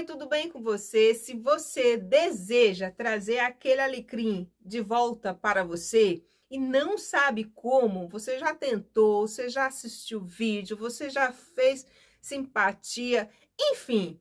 Oi, tudo bem com você? Se você deseja trazer aquele alecrim de volta para você e não sabe como, você já tentou, você já assistiu o vídeo, você já fez simpatia, enfim.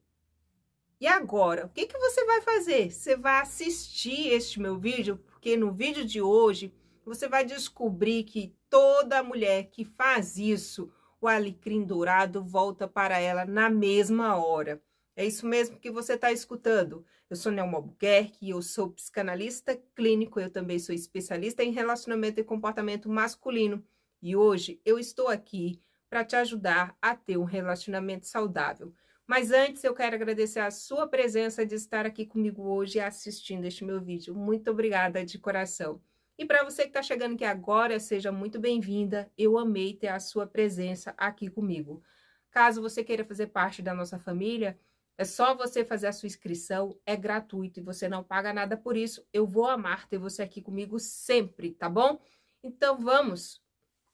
E agora, o que, que você vai fazer? Você vai assistir este meu vídeo, porque no vídeo de hoje você vai descobrir que toda mulher que faz isso, o alecrim dourado volta para ela na mesma hora. É isso mesmo que você está escutando. Eu sou Nelma Albuquerque, eu sou psicanalista clínico, eu também sou especialista em relacionamento e comportamento masculino. E hoje eu estou aqui para te ajudar a ter um relacionamento saudável. Mas antes eu quero agradecer a sua presença de estar aqui comigo hoje assistindo este meu vídeo. Muito obrigada de coração. E para você que está chegando aqui agora, seja muito bem-vinda. Eu amei ter a sua presença aqui comigo. Caso você queira fazer parte da nossa família, é só você fazer a sua inscrição, é gratuito e você não paga nada por isso. Eu vou amar ter você aqui comigo sempre, tá bom? Então vamos,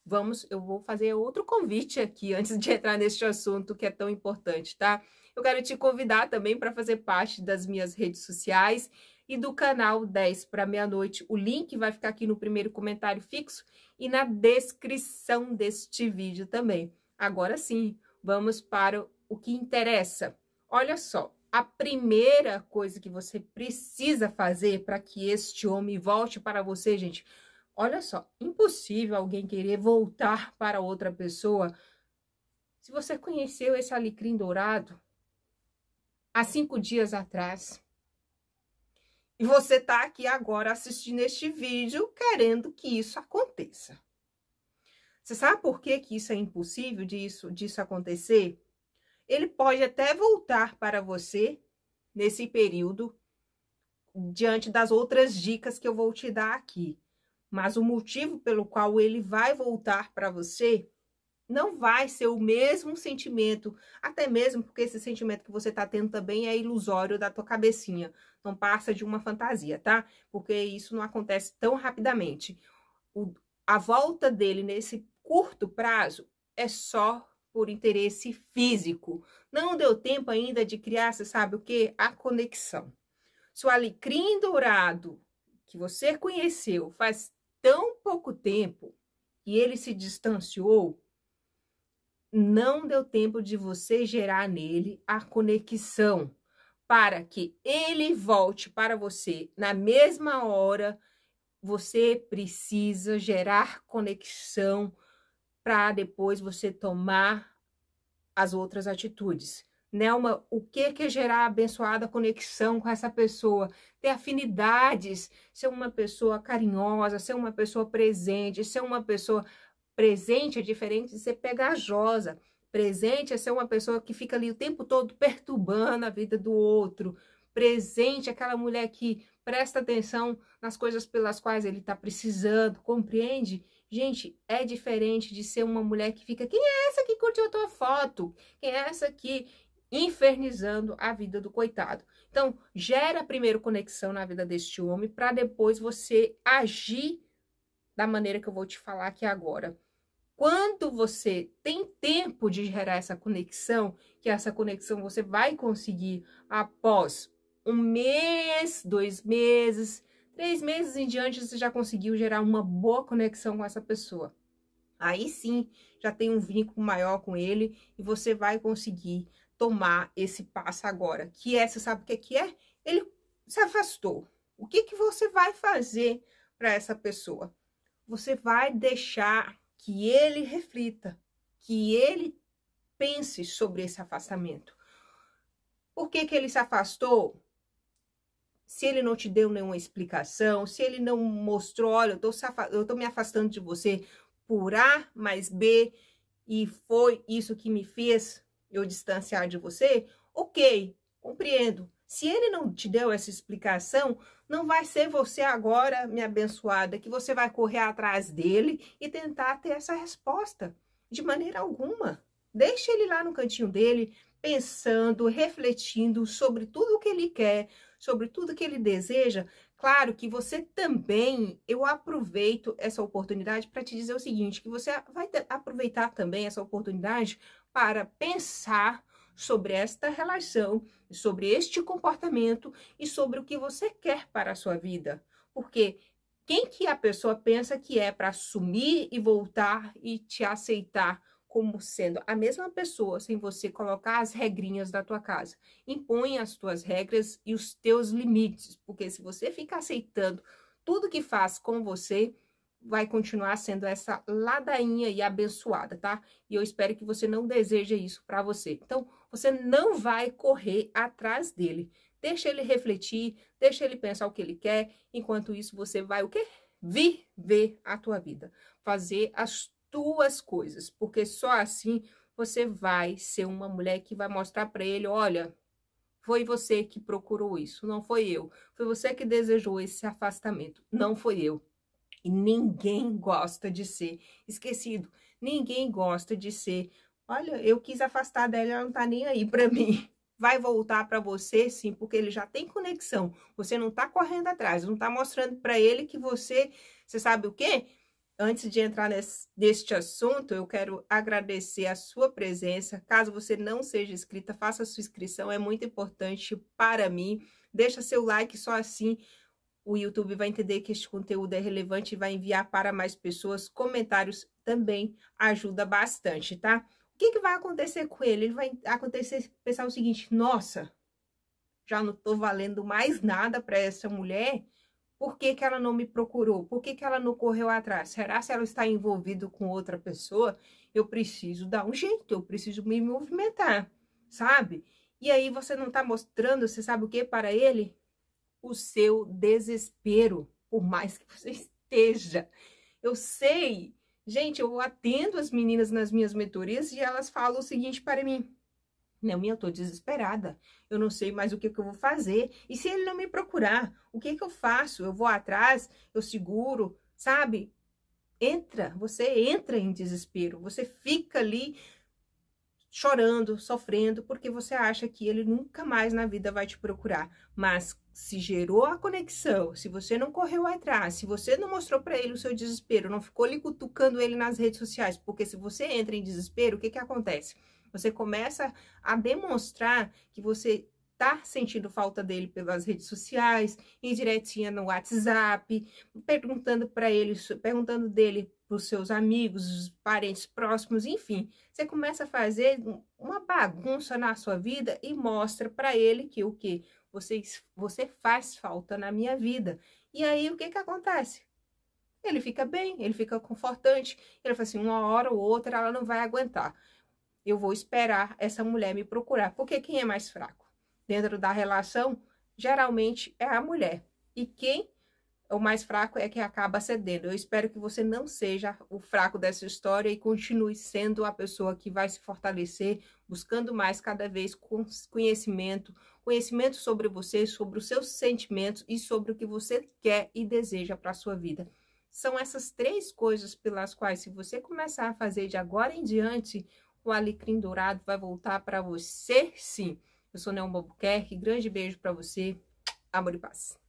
vamos, eu vou fazer outro convite aqui antes de entrar neste assunto que é tão importante, tá? Eu quero te convidar também para fazer parte das minhas redes sociais e do canal 10 para meia-noite. O link vai ficar aqui no primeiro comentário fixo e na descrição deste vídeo também. Agora sim, vamos para o que interessa Olha só, a primeira coisa que você precisa fazer para que este homem volte para você, gente, olha só, impossível alguém querer voltar para outra pessoa se você conheceu esse alecrim dourado há cinco dias atrás. E você está aqui agora assistindo este vídeo querendo que isso aconteça. Você sabe por que, que isso é impossível disso, disso acontecer? Ele pode até voltar para você nesse período, diante das outras dicas que eu vou te dar aqui. Mas o motivo pelo qual ele vai voltar para você não vai ser o mesmo sentimento, até mesmo porque esse sentimento que você está tendo também é ilusório da tua cabecinha, não passa de uma fantasia, tá? Porque isso não acontece tão rapidamente. O, a volta dele nesse curto prazo é só por interesse físico. Não deu tempo ainda de criar, você sabe o que? A conexão. Se o alecrim dourado que você conheceu faz tão pouco tempo e ele se distanciou, não deu tempo de você gerar nele a conexão para que ele volte para você na mesma hora. Você precisa gerar conexão para depois você tomar as outras atitudes. Nelma, o que, é que é gerar abençoada conexão com essa pessoa? Ter afinidades, ser uma pessoa carinhosa, ser uma pessoa presente, ser uma pessoa presente é diferente de ser pegajosa. Presente é ser uma pessoa que fica ali o tempo todo perturbando a vida do outro. Presente é aquela mulher que presta atenção nas coisas pelas quais ele está precisando, compreende? Gente, é diferente de ser uma mulher que fica, quem é essa que curtiu a tua foto? Quem é essa que infernizando a vida do coitado? Então, gera primeiro conexão na vida deste homem para depois você agir da maneira que eu vou te falar aqui agora. Quando você tem tempo de gerar essa conexão, que essa conexão você vai conseguir após um mês, dois meses, Três meses em diante, você já conseguiu gerar uma boa conexão com essa pessoa. Aí sim, já tem um vínculo maior com ele e você vai conseguir tomar esse passo agora. Que é, você sabe o que é? Que é? Ele se afastou. O que, que você vai fazer para essa pessoa? Você vai deixar que ele reflita, que ele pense sobre esse afastamento. Por que, que ele se afastou? se ele não te deu nenhuma explicação, se ele não mostrou, olha, eu tô, eu tô me afastando de você por A mais B, e foi isso que me fez eu distanciar de você, ok, compreendo. Se ele não te deu essa explicação, não vai ser você agora, minha abençoada, que você vai correr atrás dele e tentar ter essa resposta. De maneira alguma. Deixe ele lá no cantinho dele, pensando, refletindo sobre tudo o que ele quer, sobre tudo que ele deseja, claro que você também, eu aproveito essa oportunidade para te dizer o seguinte, que você vai aproveitar também essa oportunidade para pensar sobre esta relação, sobre este comportamento e sobre o que você quer para a sua vida. Porque quem que a pessoa pensa que é para assumir e voltar e te aceitar como sendo a mesma pessoa sem você colocar as regrinhas da tua casa. Impõe as tuas regras e os teus limites, porque se você ficar aceitando tudo que faz com você, vai continuar sendo essa ladainha e abençoada, tá? E eu espero que você não deseje isso para você. Então, você não vai correr atrás dele. Deixa ele refletir, deixa ele pensar o que ele quer. Enquanto isso, você vai o quê? Viver a tua vida, fazer as tuas coisas, porque só assim você vai ser uma mulher que vai mostrar para ele, olha, foi você que procurou isso, não foi eu. Foi você que desejou esse afastamento, não foi eu. E ninguém gosta de ser esquecido. Ninguém gosta de ser, olha, eu quis afastar dela, ela não tá nem aí para mim. Vai voltar para você, sim, porque ele já tem conexão. Você não tá correndo atrás, não tá mostrando para ele que você, você sabe o quê? Antes de entrar nesse, neste assunto, eu quero agradecer a sua presença. Caso você não seja inscrita, faça a sua inscrição, é muito importante para mim. Deixa seu like, só assim o YouTube vai entender que este conteúdo é relevante e vai enviar para mais pessoas. Comentários também ajuda bastante, tá? O que, que vai acontecer com ele? Ele vai acontecer pensar o seguinte: nossa, já não estou valendo mais nada para essa mulher por que, que ela não me procurou? Por que, que ela não correu atrás? Será se ela está envolvida com outra pessoa? Eu preciso dar um jeito, eu preciso me movimentar, sabe? E aí você não está mostrando, você sabe o que para ele? O seu desespero, por mais que você esteja. Eu sei, gente, eu atendo as meninas nas minhas mentorias e elas falam o seguinte para mim: não, né, eu tô desesperada. Eu não sei mais o que, que eu vou fazer. E se ele não me procurar, o que, que eu faço? Eu vou atrás, eu seguro, sabe? Entra, você entra em desespero. Você fica ali chorando, sofrendo, porque você acha que ele nunca mais na vida vai te procurar. Mas se gerou a conexão, se você não correu atrás, se você não mostrou para ele o seu desespero, não ficou ali cutucando ele nas redes sociais, porque se você entra em desespero, o que que acontece? Você começa a demonstrar que você tá sentindo falta dele pelas redes sociais, indiretinha no WhatsApp, perguntando para ele, perguntando dele para os seus amigos, parentes próximos, enfim, você começa a fazer uma bagunça na sua vida e mostra para ele que o que você, você faz falta na minha vida. E aí o que que acontece? Ele fica bem, ele fica confortante, ele fala assim, uma hora ou outra ela não vai aguentar eu vou esperar essa mulher me procurar. Porque quem é mais fraco? Dentro da relação, geralmente é a mulher. E quem é o mais fraco é que acaba cedendo. Eu espero que você não seja o fraco dessa história e continue sendo a pessoa que vai se fortalecer, buscando mais cada vez conhecimento, conhecimento sobre você, sobre os seus sentimentos e sobre o que você quer e deseja para a sua vida. São essas três coisas pelas quais, se você começar a fazer de agora em diante, o alecrim dourado vai voltar para você sim. Eu sou Nelma Albuquerque, grande beijo para você, amor e paz.